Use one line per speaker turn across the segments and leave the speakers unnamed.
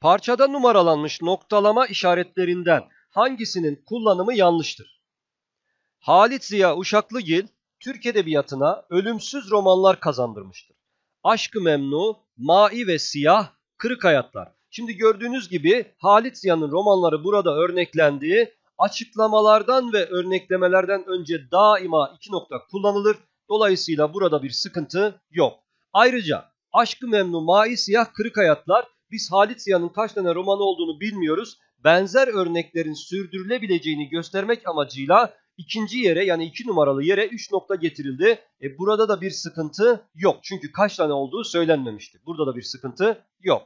Parçada numaralanmış noktalama işaretlerinden hangisinin kullanımı yanlıştır? Halit Ziya Uşaklıgil, Türk Edebiyatı'na ölümsüz romanlar kazandırmıştır. Aşkı Memnu, Mai ve Siyah, Kırık Hayatlar. Şimdi gördüğünüz gibi Halit Ziya'nın romanları burada örneklendiği açıklamalardan ve örneklemelerden önce daima iki nokta kullanılır. Dolayısıyla burada bir sıkıntı yok. Ayrıca Aşkı Memnu, Mai, Siyah, Kırık Hayatlar biz Halit Ziya'nın kaç tane romanı olduğunu bilmiyoruz. Benzer örneklerin sürdürülebileceğini göstermek amacıyla ikinci yere yani iki numaralı yere 3 nokta getirildi. E, burada da bir sıkıntı yok. Çünkü kaç tane olduğu söylenmemişti. Burada da bir sıkıntı yok.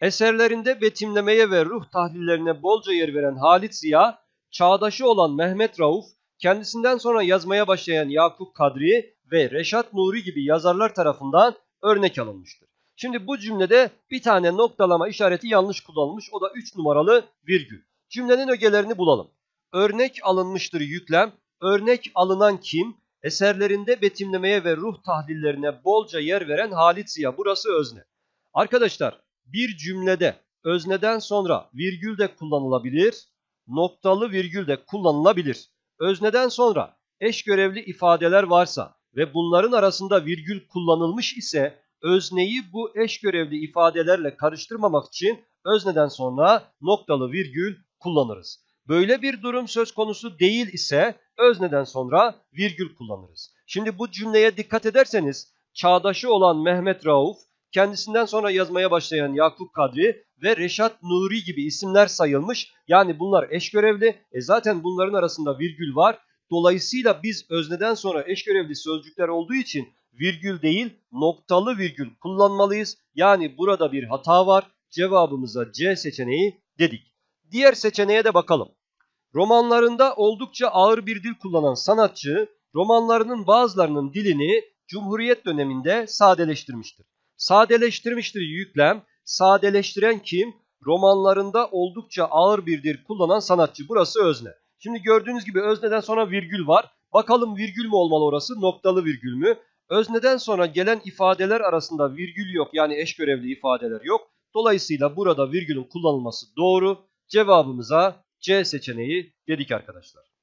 Eserlerinde betimlemeye ve ruh tahlillerine bolca yer veren Halit Ziya, çağdaşı olan Mehmet Rauf, kendisinden sonra yazmaya başlayan Yakup Kadri ve Reşat Nuri gibi yazarlar tarafından örnek alınmıştır. Şimdi bu cümlede bir tane noktalama işareti yanlış kullanılmış. O da 3 numaralı virgül. Cümlenin ögelerini bulalım. Örnek alınmıştır yüklem. Örnek alınan kim? Eserlerinde betimlemeye ve ruh tahlillerine bolca yer veren Halit Ziya. Burası özne. Arkadaşlar bir cümlede özneden sonra virgül de kullanılabilir, noktalı virgül de kullanılabilir. Özneden sonra eş görevli ifadeler varsa ve bunların arasında virgül kullanılmış ise özneyi bu eş görevli ifadelerle karıştırmamak için özneden sonra noktalı virgül kullanırız. Böyle bir durum söz konusu değil ise özneden sonra virgül kullanırız. Şimdi bu cümleye dikkat ederseniz çağdaşı olan Mehmet Rauf, kendisinden sonra yazmaya başlayan Yakup Kadri ve Reşat Nuri gibi isimler sayılmış. Yani bunlar eş görevli. E zaten bunların arasında virgül var. Dolayısıyla biz özneden sonra eş görevli sözcükler olduğu için virgül değil noktalı virgül kullanmalıyız. Yani burada bir hata var. Cevabımıza C seçeneği dedik. Diğer seçeneğe de bakalım. Romanlarında oldukça ağır bir dil kullanan sanatçı romanlarının bazılarının dilini Cumhuriyet döneminde sadeleştirmiştir. Sadeleştirmiştir yüklem. Sadeleştiren kim? Romanlarında oldukça ağır bir dil kullanan sanatçı. Burası özne. Şimdi gördüğünüz gibi özneden sonra virgül var. Bakalım virgül mü olmalı orası noktalı virgül mü? Özneden sonra gelen ifadeler arasında virgül yok yani eş görevli ifadeler yok. Dolayısıyla burada virgülün kullanılması doğru. Cevabımıza C seçeneği dedik arkadaşlar.